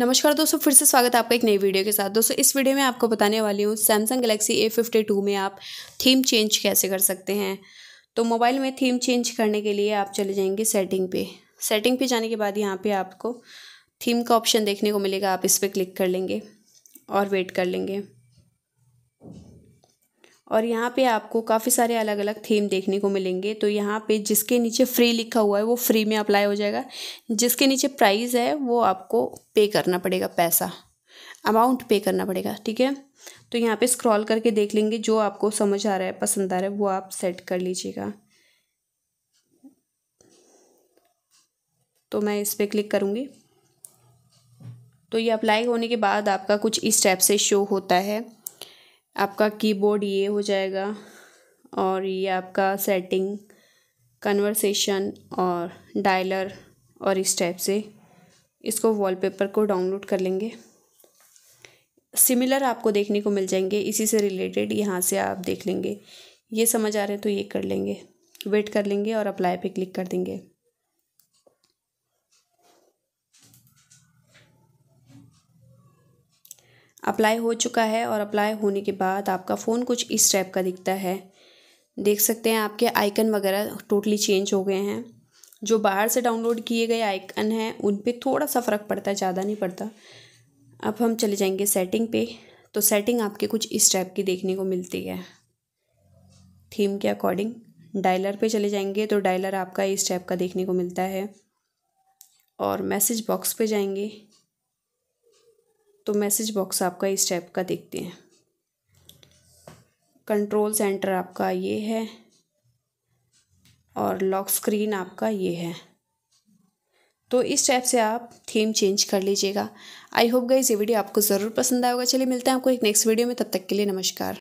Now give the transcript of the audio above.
नमस्कार दोस्तों फिर से स्वागत है आपका एक नई वीडियो के साथ दोस्तों इस वीडियो में आपको बताने वाली हूँ Samsung galaxy A fifty two में आप थीम चेंज कैसे कर सकते हैं तो मोबाइल में थीम चेंज करने के लिए आप चले जाएंगे सेटिंग पे सेटिंग पे जाने के बाद यहाँ पे आपको थीम का ऑप्शन देखने को मिलेगा आप इस पर क्लिक कर लेंगे और वेट कर लेंगे और यहाँ पे आपको काफ़ी सारे अलग अलग थीम देखने को मिलेंगे तो यहाँ पे जिसके नीचे फ्री लिखा हुआ है वो फ्री में अप्लाई हो जाएगा जिसके नीचे प्राइस है वो आपको पे करना पड़ेगा पैसा अमाउंट पे करना पड़ेगा ठीक है तो यहाँ पे स्क्रॉल करके देख लेंगे जो आपको समझ आ रहा है पसंद आ रहा है वो आप सेट कर लीजिएगा तो मैं इस पर क्लिक करूँगी तो ये अप्लाई होने के बाद आपका कुछ इस टाइप से शो होता है आपका कीबोर्ड ये हो जाएगा और ये आपका सेटिंग कन्वर्सेशन और डायलर और इस टाइप से इसको वॉलपेपर को डाउनलोड कर लेंगे सिमिलर आपको देखने को मिल जाएंगे इसी से रिलेटेड यहाँ से आप देख लेंगे ये समझ आ रहे हैं तो ये कर लेंगे वेट कर लेंगे और अप्लाई पे क्लिक कर देंगे अप्लाई हो चुका है और अप्लाई होने के बाद आपका फ़ोन कुछ इस टाइप का दिखता है देख सकते हैं आपके आइकन वगैरह टोटली चेंज हो गए हैं जो बाहर से डाउनलोड किए गए आइकन हैं उन पर थोड़ा सा फ़र्क पड़ता है ज़्यादा नहीं पड़ता अब हम चले जाएंगे सेटिंग पे तो सेटिंग आपके कुछ इस टाइप की देखने को मिलती है थीम के अकॉर्डिंग डायलर पे चले जाएंगे तो डायलर आपका इस टाइप का देखने को मिलता है और मैसेज बॉक्स पे जाएंगे तो मैसेज बॉक्स आपका इस टाइप का देखते हैं कंट्रोल सेंटर आपका ये है और लॉक स्क्रीन आपका ये है तो इस टाइप से आप थीम चेंज कर लीजिएगा आई होप गाइज ये वीडियो आपको ज़रूर पसंद आएगा चलिए मिलते हैं आपको एक नेक्स्ट वीडियो में तब तक के लिए नमस्कार